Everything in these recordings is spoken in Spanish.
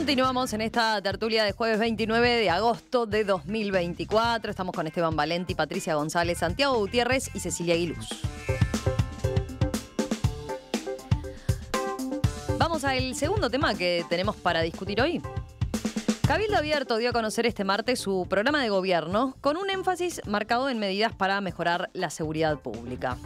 Continuamos en esta tertulia de jueves 29 de agosto de 2024. Estamos con Esteban Valenti, Patricia González, Santiago Gutiérrez y Cecilia Aguiluz. Vamos al segundo tema que tenemos para discutir hoy. Cabildo Abierto dio a conocer este martes su programa de gobierno con un énfasis marcado en medidas para mejorar la seguridad pública.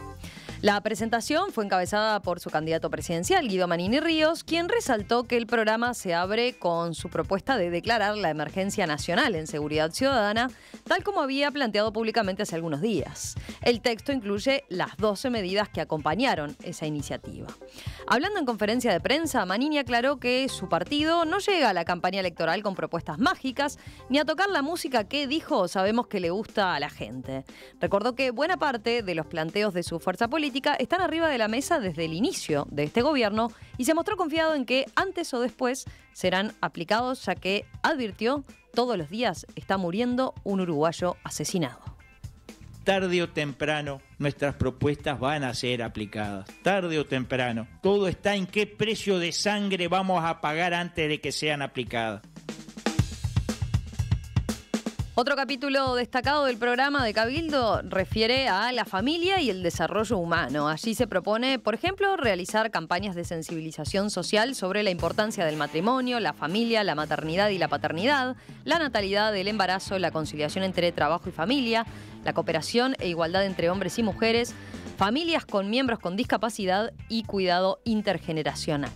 La presentación fue encabezada por su candidato presidencial, Guido Manini Ríos, quien resaltó que el programa se abre con su propuesta de declarar la emergencia nacional en seguridad ciudadana, tal como había planteado públicamente hace algunos días. El texto incluye las 12 medidas que acompañaron esa iniciativa. Hablando en conferencia de prensa, Manini aclaró que su partido no llega a la campaña electoral con propuestas mágicas ni a tocar la música que dijo sabemos que le gusta a la gente. Recordó que buena parte de los planteos de su fuerza política están arriba de la mesa desde el inicio de este gobierno y se mostró confiado en que antes o después serán aplicados, ya que advirtió todos los días está muriendo un uruguayo asesinado. Tarde o temprano nuestras propuestas van a ser aplicadas, tarde o temprano. Todo está en qué precio de sangre vamos a pagar antes de que sean aplicadas. Otro capítulo destacado del programa de Cabildo refiere a la familia y el desarrollo humano. Allí se propone, por ejemplo, realizar campañas de sensibilización social sobre la importancia del matrimonio, la familia, la maternidad y la paternidad, la natalidad, el embarazo, la conciliación entre trabajo y familia, la cooperación e igualdad entre hombres y mujeres, familias con miembros con discapacidad y cuidado intergeneracional.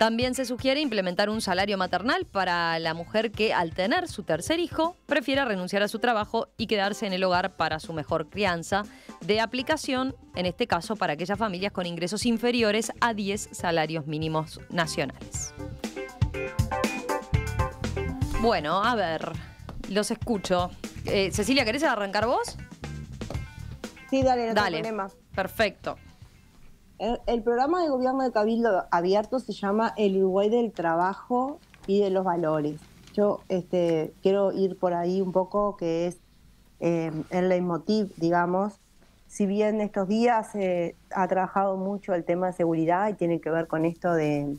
También se sugiere implementar un salario maternal para la mujer que al tener su tercer hijo prefiera renunciar a su trabajo y quedarse en el hogar para su mejor crianza, de aplicación en este caso para aquellas familias con ingresos inferiores a 10 salarios mínimos nacionales. Bueno, a ver, los escucho. Eh, Cecilia, ¿querés arrancar vos? Sí, dale, no dale. problema. Perfecto. Eh, el programa de gobierno de Cabildo Abierto se llama El Uruguay del Trabajo y de los Valores. Yo este, quiero ir por ahí un poco, que es em, el leitmotiv, digamos. Si bien estos días ha trabajado mucho el tema de seguridad y tiene que ver con esto de,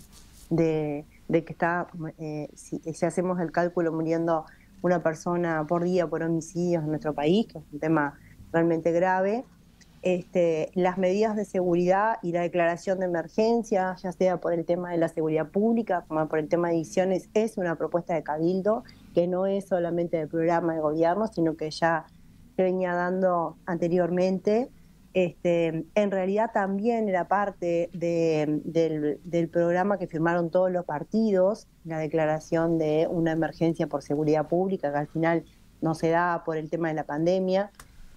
que está, eh, si, hacemos el cálculo, muriendo una persona por día por homicidios en nuestro país, que es un tema realmente grave, este, las medidas de seguridad y la declaración de emergencia, ya sea por el tema de la seguridad pública, como por el tema de ediciones, es una propuesta de Cabildo que no es solamente del programa de gobierno, sino que ya se venía dando anteriormente. Este, en realidad también era parte del, programa que firmaron todos los partidos, la declaración de una emergencia por seguridad pública, que al final no se da por el tema de la pandemia.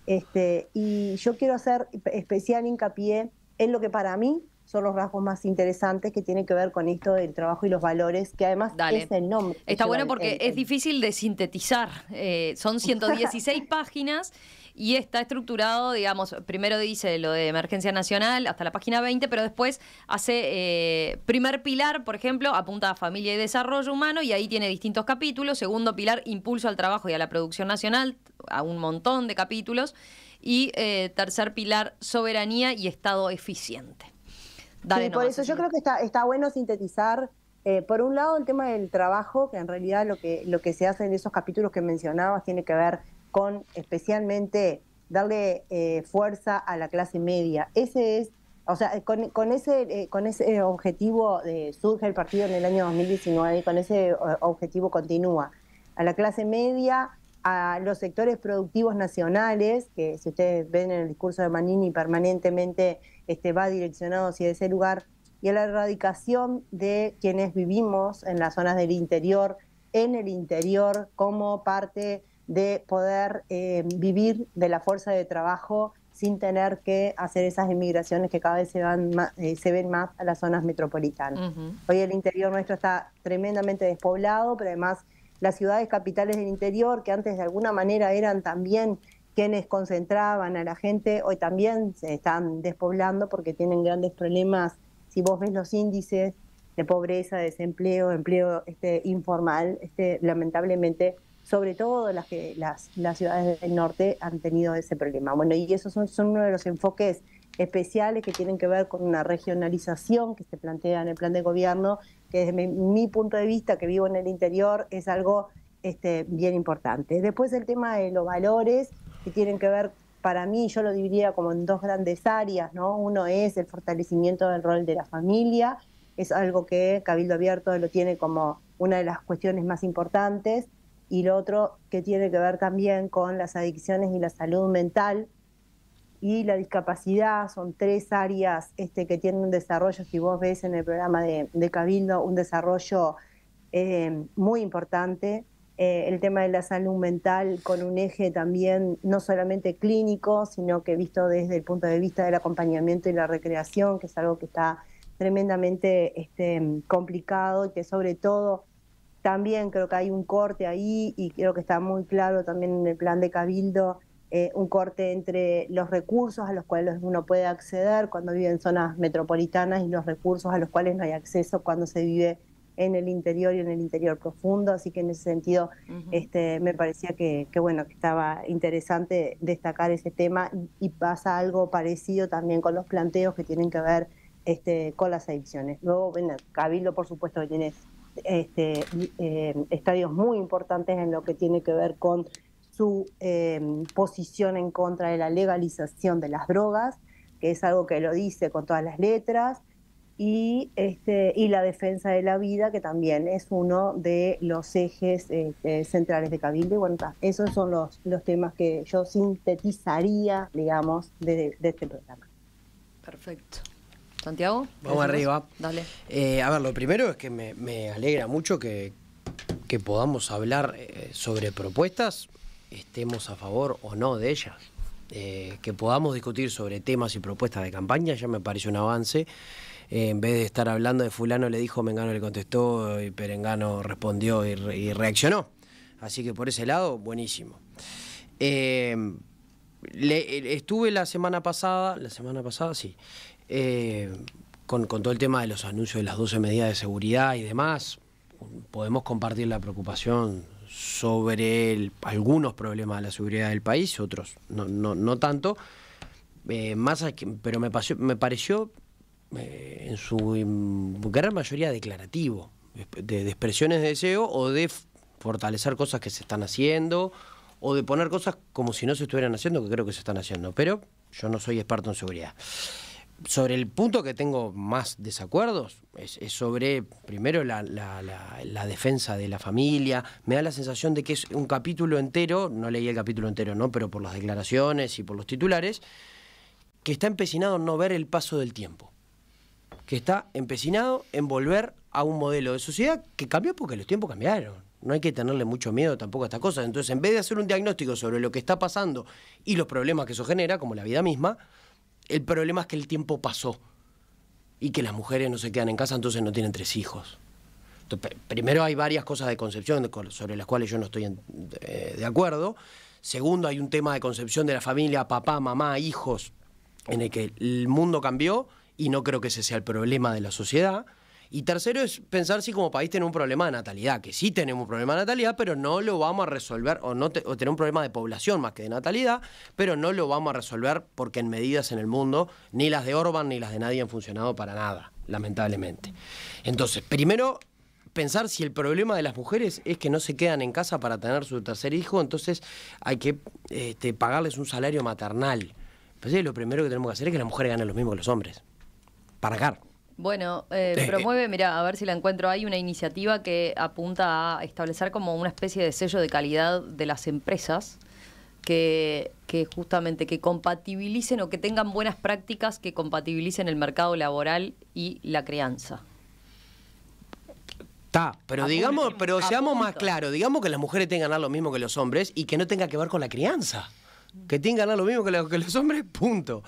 Este, y yo quiero hacer especial hincapié en lo que para mí son los rasgos más interesantes que tienen que ver con esto del trabajo y los valores, que además es el nombre. Está bueno porque es difícil de sintetizar. Eh, son 116 páginas y está estructurado, digamos, primero dice lo de emergencia nacional hasta la página 20, pero después hace eh, primer pilar, por ejemplo, apunta a familia y desarrollo humano y ahí tiene distintos capítulos. Segundo pilar, impulso al trabajo y a la producción nacional, a un montón de capítulos. Y eh, tercer pilar, soberanía y Estado eficiente. Dale por eso yo creo que está, está bueno sintetizar, eh, por un lado, el tema del trabajo, que en realidad lo que, lo que se hace en esos capítulos que mencionabas tiene que ver con especialmente darle eh, fuerza a la clase media. Ese es, o sea, eh, con, ese, eh, con ese objetivo surge el partido en el año 2019 y con ese objetivo continúa. A la clase media, a los sectores productivos nacionales, que si ustedes ven en el discurso de Manini permanentemente este, va direccionado hacia ese lugar, y a la erradicación de quienes vivimos en las zonas del interior, en el interior, como parte de poder em, vivir de la fuerza de trabajo sin tener que hacer esas emigraciones que cada vez se, van eh, se ven más a las zonas metropolitanas. Hoy el interior nuestro está tremendamente despoblado, pero además las ciudades capitales del interior, que antes de alguna manera eran también quienes concentraban a la gente, hoy también se están despoblando porque tienen grandes problemas. Si vos ves los índices de pobreza, desempleo, empleo este, informal, este, lamentablemente sobre todo las, que, las, ciudades del norte han tenido ese problema. Bueno, y esos son, uno de los enfoques especiales que tienen que ver con una regionalización que se plantea en el plan de gobierno, que desde mi, punto de vista, que vivo en el interior, es algo este, bien importante. Después el tema de los valores, que tienen que ver, para mí, yo lo dividiría como en dos grandes áreas, ¿no? Uno es el fortalecimiento del rol de la familia, es algo que Cabildo Abierto lo tiene como una de las cuestiones más importantes, y lo otro que tiene que ver también con las adicciones y la salud mental y la discapacidad. Son tres áreas este, que tienen un desarrollo, si vos ves en el programa de, Cabildo, un desarrollo eh, muy importante. Eh, el tema de la salud mental con un eje también no solamente clínico, sino que visto desde el punto de vista del acompañamiento y la recreación, que es algo que está tremendamente este, complicado y que sobre todo también creo que hay un corte ahí y creo que está muy claro también en el plan de Cabildo eh, un corte entre los recursos a los cuales uno puede acceder cuando vive en zonas metropolitanas y los recursos a los cuales no hay acceso cuando se vive en el interior y en el interior profundo, así que en ese sentido este, me parecía que, bueno, que estaba interesante destacar ese tema y pasa algo parecido también con los planteos que tienen que ver este, con las adicciones. Luego, Cabildo por supuesto que tiene este, eh, estadios muy importantes en lo que tiene que ver con su eh, posición en contra de la legalización de las drogas, que es algo que lo dice con todas las letras, y, este, la defensa de la vida, que también es uno de los ejes este, centrales de Cabildo. Y bueno, esos son los, temas que yo sintetizaría, digamos, de este programa. Perfecto. Santiago. Vamos arriba. Dale. Eh, a ver, lo primero es que me, alegra mucho que, podamos hablar eh, sobre propuestas, estemos a favor o no de ellas. Eh, que podamos discutir sobre temas y propuestas de campaña, ya me parece un avance. en vez de estar hablando de fulano le dijo, Mengano le contestó y Perengano respondió y, reaccionó. Así que por ese lado, buenísimo. Eh, estuve la semana pasada, la semana pasada sí, eh, con, todo el tema de los anuncios de las 12 medidas de seguridad y demás. Podemos compartir la preocupación sobre algunos problemas de la seguridad del país, otros no, no, no tanto, eh, más pero me, me pareció en su gran mayoría declarativo, de expresiones de deseo o de fortalecer cosas que se están haciendo o de poner cosas como si no se estuvieran haciendo, que creo que se están haciendo, pero yo no soy experto en seguridad. Sobre el punto que tengo más desacuerdos es, sobre, primero, la, defensa de la familia. Me da la sensación de que es un capítulo entero, no leí el capítulo entero, ¿no? Pero por las declaraciones y por los titulares, que está empecinado en no ver el paso del tiempo. Que está empecinado en volver a un modelo de sociedad que cambió porque los tiempos cambiaron no hay que tenerle mucho miedo tampoco a estas cosas. Entonces, en vez de hacer un diagnóstico sobre lo que está pasando y los problemas que eso genera, como la vida misma, el problema es que el tiempo pasó y que las mujeres no se quedan en casa, entonces no tienen tres hijos. primero hay varias cosas de concepción sobre las cuales yo no estoy eh, de acuerdo. Segundo, hay un tema de concepción de la familia, papá, mamá, hijos, en el que el mundo cambió y no creo que ese sea el problema de la sociedad. Y tercero es pensar si como país tenemos un problema de natalidad, que sí tenemos un problema de natalidad, pero no lo vamos a resolver, o, no un problema de población más que de natalidad, pero no lo vamos a resolver porque en medidas en el mundo, ni las de Orban ni las de nadie han funcionado para nada, lamentablemente. Entonces, primero pensar si el problema de las mujeres es que no se quedan en casa para tener su tercer hijo, entonces hay que este, pagarles un salario maternal. Pues, lo primero que tenemos que hacer es que las mujeres ganen lo mismo que los hombres. Para acá. Bueno, eh, promueve, mira, a ver si la encuentro. Hay una iniciativa que apunta a establecer como una especie de sello de calidad de las empresas que, justamente que compatibilicen o que tengan buenas prácticas que compatibilicen el mercado laboral y la crianza. Está, pero digamos, pero seamos más claros, digamos que las mujeres tengan lo mismo que los hombres y que no tenga que ver con la crianza. Que tengan lo mismo que los hombres, punto.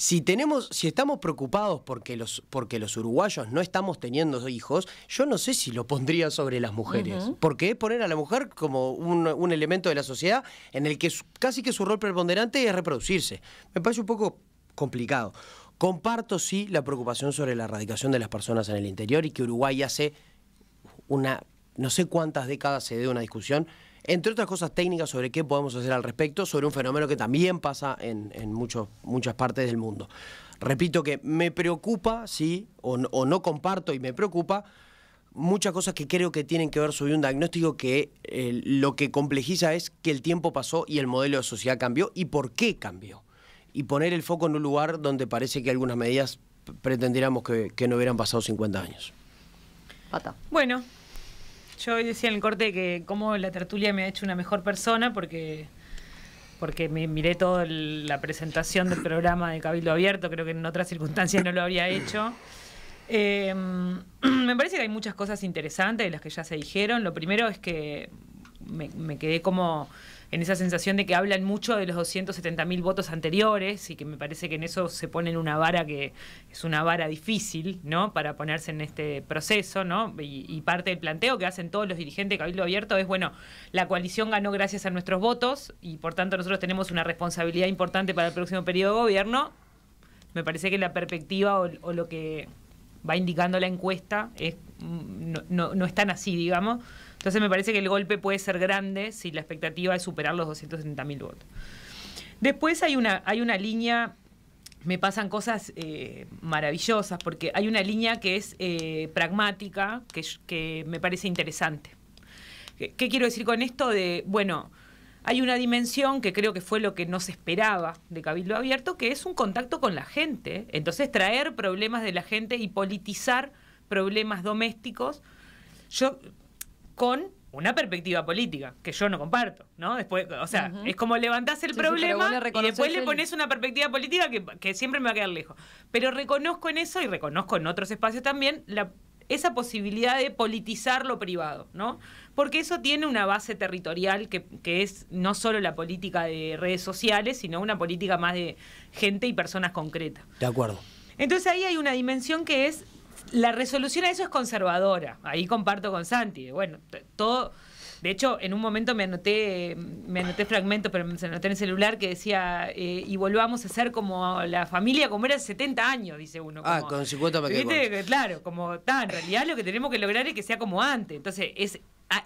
Si tenemos, si estamos preocupados porque los, porque los uruguayos no estamos teniendo hijos, yo no sé si lo pondría sobre las mujeres. Porque es poner a la mujer como un, elemento de la sociedad en el que casi que su rol preponderante es reproducirse. Me parece un poco complicado. Comparto, sí, la preocupación sobre la erradicación de las personas en el interior y que Uruguay hace una, no sé cuántas décadas se dé una discusión entre otras cosas técnicas sobre qué podemos hacer al respecto, sobre un fenómeno que también pasa en, muchas partes del mundo. Repito que me preocupa, sí, o, no comparto y me preocupa muchas cosas que creo que tienen que ver sobre un diagnóstico que eh, lo que complejiza es que el tiempo pasó y el modelo de sociedad cambió y por qué cambió. Y poner el foco en un lugar donde parece que algunas medidas pretendiéramos que, no hubieran pasado 50 años. Bueno, yo hoy decía en el corte que cómo la tertulia me ha hecho una mejor persona porque porque me miré toda la presentación del programa de Cabildo Abierto, creo que en otras circunstancias no lo habría hecho. Em, me parece que hay muchas cosas interesantes de las que ya se dijeron. Lo primero es que me quedé como en esa sensación de que hablan mucho de los 270.000 votos anteriores y que me parece que en eso se ponen una vara que es una vara difícil, ¿no? Para ponerse en este proceso, ¿no? Y, parte del planteo que hacen todos los dirigentes de Cabildo Abierto es, bueno, la coalición ganó gracias a nuestros votos y por tanto nosotros tenemos una responsabilidad importante para el próximo periodo de gobierno. Me parece que la perspectiva o, lo que va indicando la encuesta es, mm, no, no es tan así, digamos. Entonces me parece que el golpe puede ser grande si la expectativa es superar los 270.000 votos. Después hay una, hay una línea me pasan cosas eh, maravillosas, porque hay una línea que es eh, pragmática, que, me parece interesante. ¿Qué, quiero decir con esto? De, bueno, hay una dimensión que creo que fue lo que no se esperaba de Cabildo Abierto, que es un contacto con la gente. Entonces, traer problemas de la gente y politizar problemas domésticos. Yo con una perspectiva política que yo no comparto, ¿no? Después, o sea, es como levantás el problema y después le pones una perspectiva política que, siempre me va a quedar lejos. Pero reconozco en eso y reconozco en otros espacios también esa posibilidad de politizar lo privado, ¿no? Porque eso tiene una base territorial que, que es no solo la política de redes sociales, sino una política más de gente y personas concretas. De acuerdo. Entonces ahí hay una dimensión que es la resolución a eso es conservadora. Ahí comparto con Santi. Bueno, todo. De hecho, en un momento me anoté, me anoté fragmento pero me anoté en el celular que decía, eh, y volvamos a ser como la familia como era hace 70 años, dice uno. ah, con 50 Claro, como tan, en realidad lo que tenemos que lograr es que sea como antes. Entonces, es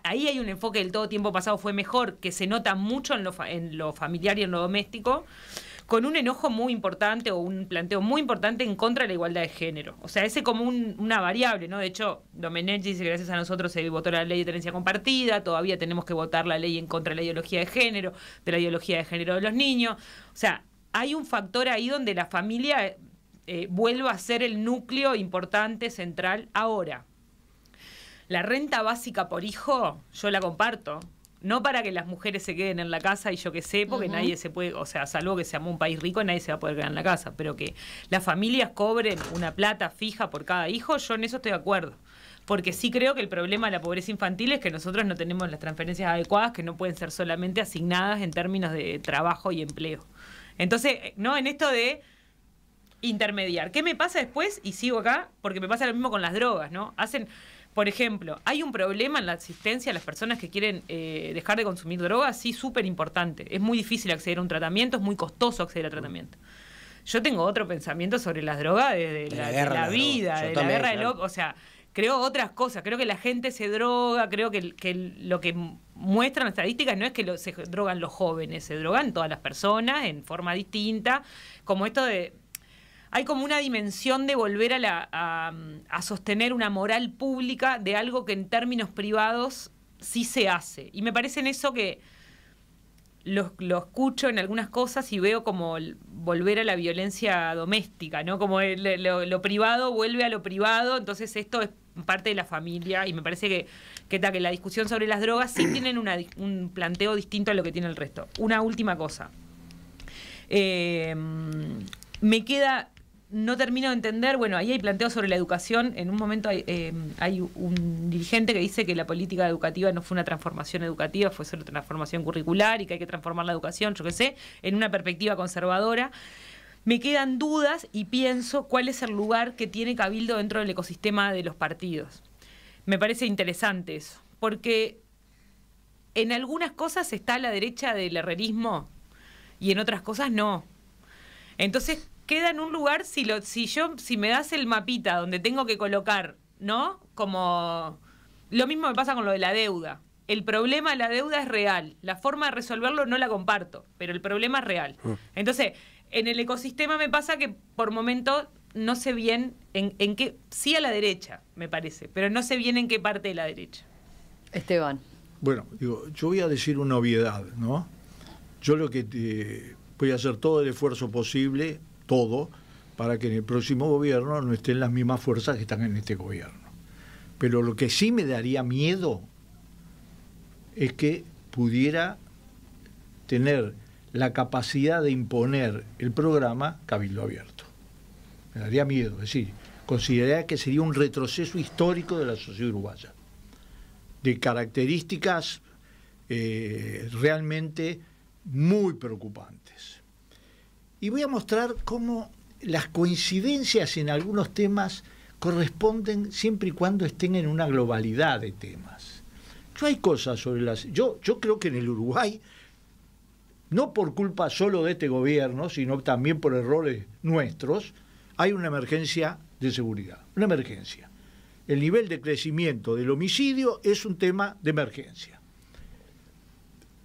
ahí hay un enfoque del todo tiempo pasado fue mejor, que se nota mucho en lo, en lo familiar y en lo doméstico con un enojo muy importante o un planteo muy importante en contra de la igualdad de género. O sea, ese como una variable, ¿no? De hecho, Domenech dice, que gracias a nosotros se votó la ley de tenencia compartida, todavía tenemos que votar la ley en contra de la ideología de género, de la ideología de género de los niños. O sea, hay un factor ahí donde la familia eh, eh, vuelva a ser el núcleo importante, central, ahora. La renta básica por hijo, yo la comparto no para que las mujeres se queden en la casa y yo que sé, porque nadie se puede, o sea, salvo que seamos un país rico, nadie se va a poder quedar en la casa, pero que las familias cobren una plata fija por cada hijo, yo en eso estoy de acuerdo. Porque sí creo que el problema de la pobreza infantil es que nosotros no tenemos las transferencias adecuadas que no pueden ser solamente asignadas en términos de trabajo y empleo. Entonces, eh, no en esto de intermediar. ¿Qué me pasa después? Y sigo acá, porque me pasa lo mismo con las drogas, ¿no? Hacen por ejemplo, ¿hay un problema en la asistencia a las personas que quieren eh, dejar de consumir drogas? Sí, súper importante. Es muy difícil acceder a un tratamiento, es muy costoso acceder a mm. tratamiento. Yo tengo otro pensamiento sobre las drogas de la, vida, de la guerra de O sea, creo otras cosas. Creo que la gente se droga, creo que, lo que muestran las estadísticas no es que se drogan los jóvenes, se drogan todas las personas en forma distinta. Como esto de hay como una dimensión de volver a, sostener una moral pública de algo que en términos privados sí se hace. Y me parece en eso que lo, escucho en algunas cosas y veo como volver a la violencia doméstica, ¿no? Como lo, privado vuelve a lo privado, entonces esto es parte de la familia y me parece que, que la discusión sobre las drogas sí tienen un planteo distinto a lo que tiene el resto. Una última cosa. Eh, me queda no termino de entender, bueno, ahí hay planteos sobre la educación, en un momento eh, hay, un dirigente que dice que la política educativa no fue una transformación educativa, fue solo transformación curricular y que hay que transformar la educación, yo qué sé, en una perspectiva conservadora. Me quedan dudas y pienso cuál es el lugar que tiene Cabildo dentro del ecosistema de los partidos. Me parece interesante eso, porque en algunas cosas está a la derecha del herrerismo y en otras cosas no. Entonces, queda en un lugar si lo, si yo, si me das el mapita donde tengo que colocar, ¿no? Como lo mismo me pasa con lo de la deuda. El problema de la deuda es real. La forma de resolverlo no la comparto, pero el problema es real. Ah. Entonces, en el ecosistema me pasa que por momento no sé bien en, qué, sí a la derecha, me parece, pero no sé bien en qué parte de la derecha. Esteban. Bueno, digo, yo voy a decir una obviedad, ¿no? Yo lo que voy a hacer todo el esfuerzo posible todo para que en el próximo gobierno no estén las mismas fuerzas que están en este gobierno. Pero lo que sí me daría miedo es que pudiera tener la capacidad de imponer el programa Cabildo Abierto. Me daría miedo, es decir, consideraría que sería un retroceso histórico de la sociedad uruguaya, de características eh, realmente muy preocupantes y voy a mostrar cómo las coincidencias en algunos temas corresponden siempre y cuando estén en una globalidad de temas. Yo hay cosas sobre las... Yo, yo creo que en el Uruguay, no por culpa solo de este gobierno, sino también por errores nuestros, hay una emergencia de seguridad, una emergencia. El nivel de crecimiento del homicidio es un tema de emergencia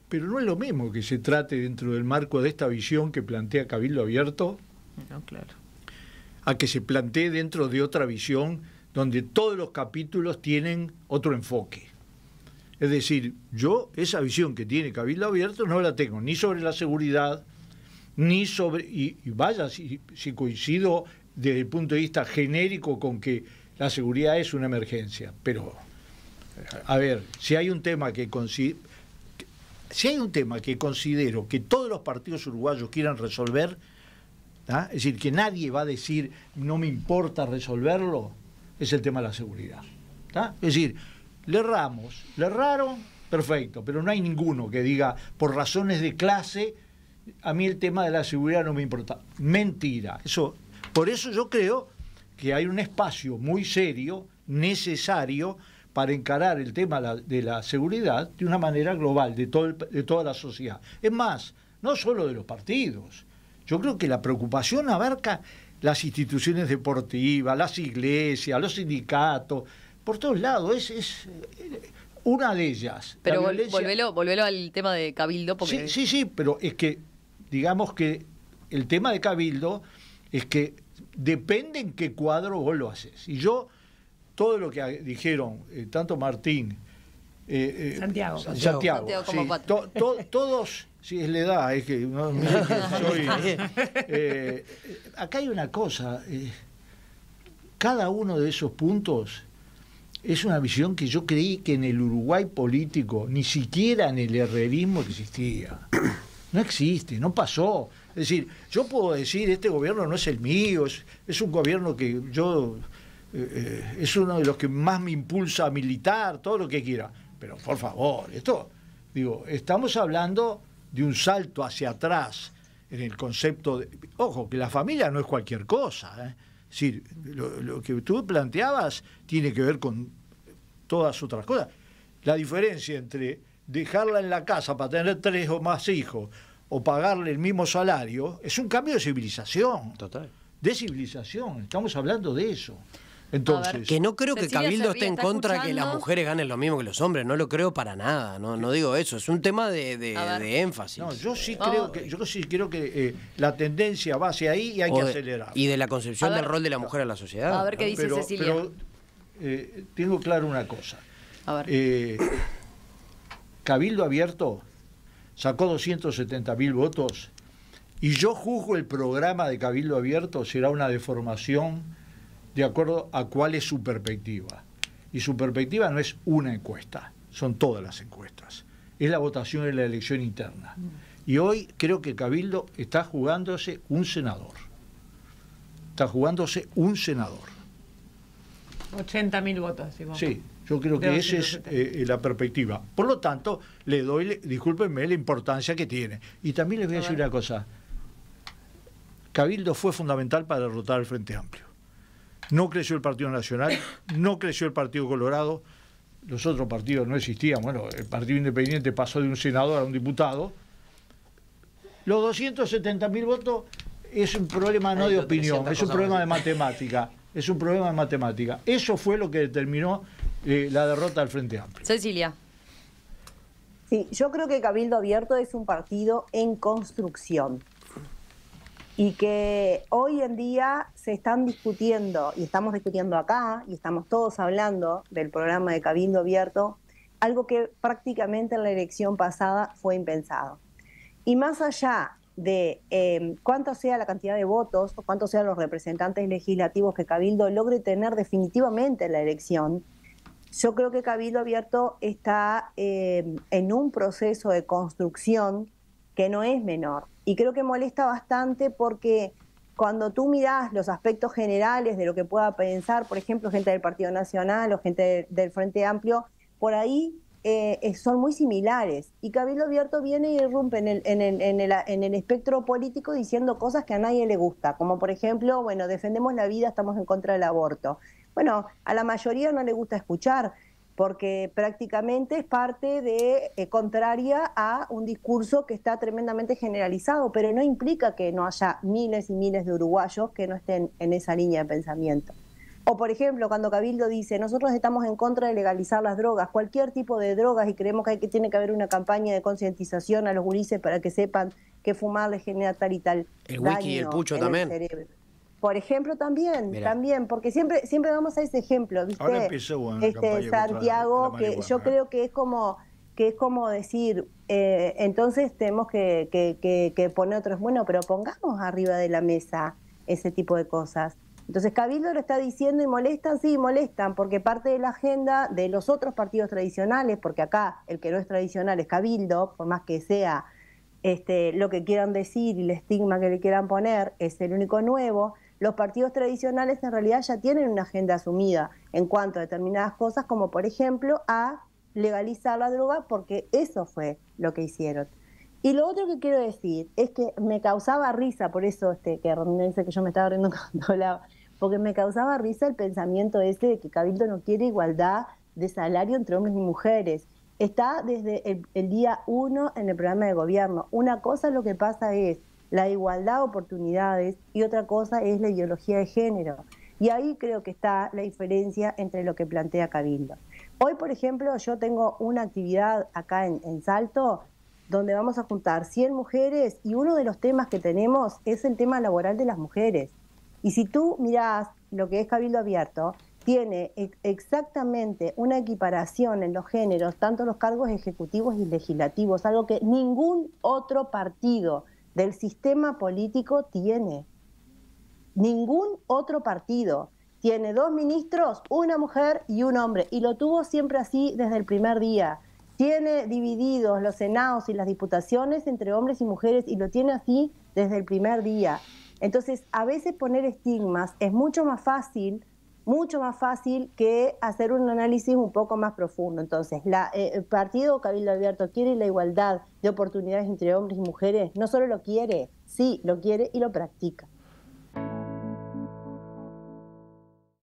pero no es lo mismo que se trate dentro del marco de esta visión que plantea Cabildo Abierto, a que se plantee dentro de otra visión donde todos los capítulos tienen otro enfoque. Es decir, yo esa visión que tiene Cabildo Abierto no la tengo ni sobre la seguridad, ni sobre, y, vaya, si, si coincido desde el punto de vista genérico con que la seguridad es una emergencia, pero a ver, si hay un tema que si hay un tema que considero que todos los partidos uruguayos quieran resolver, es decir, que nadie va a decir no me importa resolverlo, es el tema de la seguridad. Es decir, le erramos, le erraron, perfecto, pero no hay ninguno que diga por razones de clase, a mí el tema de la seguridad no me importa. Mentira. Eso, por eso yo creo que hay un espacio muy serio, necesario, para encarar el tema de la seguridad de una manera global, de, todo de toda la sociedad. Es más, no solo de los partidos. Yo creo que la preocupación abarca las instituciones deportivas, las iglesias, los sindicatos, por todos lados. Es, eh, una de ellas. Pero violencia... volvelo, al tema de Cabildo. Porque... Sí, sí, sí, pero es que, digamos que el tema de Cabildo es que depende en qué cuadro vos lo haces. Y yo todo lo que dijeron, eh, tanto Martín, eh, eh, Santiago. Santiago. todos, si es la edad, es que, no, acá hay una cosa, cada uno de esos puntos es una visión que yo creí que en el Uruguay político, ni siquiera en el herrerismo existía. No existe, no pasó. Es decir, yo puedo decir, este gobierno no es el mío, es, es un gobierno que yo eh, es uno de los que más me impulsa a militar, todo lo que quiera. Pero por favor, esto, digo, estamos hablando de un salto hacia atrás en el concepto de. Ojo, que la familia no es cualquier cosa. ¿eh? Es decir, lo, lo, que tú planteabas tiene que ver con todas otras cosas. La diferencia entre dejarla en la casa para tener tres o más hijos o pagarle el mismo salario es un cambio de civilización. Total. De civilización, estamos hablando de eso que no creo que Cabildo esté en contra de que las mujeres ganen lo mismo que los hombres, no lo creo para nada, no, no digo eso, es un tema de, énfasis. yo sí creo que, yo sí creo que eh, la tendencia va hacia ahí y hay que acelerar. Y de la concepción del rol de la mujer en la sociedad. A ver qué dice Cecilia. Eh, tengo claro una cosa. A ver. Eh, Cabildo Abierto sacó 270 mil votos y yo juzgo el programa de Cabildo Abierto será una deformación de acuerdo a cuál es su perspectiva. Y su perspectiva no es una encuesta, son todas las encuestas. Es la votación en la elección interna. Y hoy creo que Cabildo está jugándose un senador. Está jugándose un senador. 80.000 votos, Sí, yo creo que esa es eh, la perspectiva. Por lo tanto, le doy, discúlpenme, la importancia que tiene. Y también les voy a, decir una cosa. Cabildo fue fundamental para derrotar al Frente Amplio. No creció el Partido Nacional, no creció el Partido Colorado, los otros partidos no existían. Bueno, el Partido Independiente pasó de un senador a un diputado. Los 270.000 mil votos es un problema no de opinión, es un problema de matemática. Es un problema de matemática. Eso fue lo que determinó eh, la derrota del Frente Amplio. Cecilia. Sí, yo creo que Cabildo Abierto es un partido en construcción y que hoy en día se están discutiendo, y estamos discutiendo acá, y estamos todos hablando del programa de Cabildo Abierto, algo que prácticamente en la elección pasada fue impensado. Y más allá de em, cuánto sea la cantidad de votos o cuánto sean los representantes legislativos que Cabildo logre tener definitivamente en la elección, yo creo que Cabildo Abierto está em, en un proceso de construcción que no es menor. Y creo que molesta bastante porque cuando tú mirás los aspectos generales de lo que pueda pensar, por ejemplo, gente del Partido Nacional o gente del Frente Amplio, por ahí eh, son muy similares. Y Cabildo Abierto viene y irrumpe en el, en, en, el, en el, espectro político diciendo cosas que a nadie le gusta, como por ejemplo, bueno, defendemos la vida, estamos en contra del aborto. Bueno, a la mayoría no le gusta escuchar, porque prácticamente es parte de, eh, contraria a un discurso que está tremendamente generalizado, pero no implica que no haya miles y miles de uruguayos que no estén en esa línea de pensamiento. O por ejemplo, cuando Cabildo dice, nosotros estamos en contra de legalizar las drogas, cualquier tipo de drogas, y creemos que, hay que tiene que haber una campaña de concientización a los gurises para que sepan que fumar les genera tal y tal. El wiki y el pucho también. El cerebro. Por ejemplo, también, también, porque siempre siempre vamos a ese ejemplo, ¿viste? Ahora este, Santiago, que yo ¿eh? creo que es como que es como decir, eh, entonces tenemos que, que, poner otros, bueno, pero pongamos arriba de la mesa ese tipo de cosas. Entonces Cabildo lo está diciendo y molestan, sí, molestan, porque parte de la agenda de los otros partidos tradicionales, porque acá el que no es tradicional es Cabildo, por más que sea este, lo que quieran decir y el estigma que le quieran poner, es el único nuevo los partidos tradicionales en realidad ya tienen una agenda asumida en cuanto a determinadas cosas, como por ejemplo a legalizar la droga, porque eso fue lo que hicieron. Y lo otro que quiero decir es que me causaba risa, por eso este, que dice que yo me estaba riendo cuando hablaba, porque me causaba risa el pensamiento ese de que Cabildo no quiere igualdad de salario entre hombres y mujeres. Está desde el, el día uno en el programa de gobierno. Una cosa lo que pasa es la igualdad de oportunidades y otra cosa es la ideología de género. Y ahí creo que está la diferencia entre lo que plantea Cabildo. Hoy, por ejemplo, yo tengo una actividad acá en, Salto donde vamos a juntar 100 mujeres y uno de los temas que tenemos es el tema laboral de las mujeres. Y si tú mirás lo que es Cabildo Abierto, tiene exactamente una equiparación en los géneros, tanto los cargos ejecutivos y legislativos, algo que ningún otro partido del sistema político tiene. Ningún otro partido tiene dos ministros, una mujer y un hombre, y lo tuvo siempre así desde el primer día. Tiene divididos los senados y las diputaciones entre hombres y mujeres y lo tiene así desde el primer día. Entonces, a veces poner estigmas es mucho más fácil mucho más fácil que hacer un análisis un poco más profundo. Entonces, la, eh, el partido Cabildo Abierto quiere la igualdad de oportunidades entre hombres y mujeres, no solo lo quiere, sí, lo quiere y lo practica.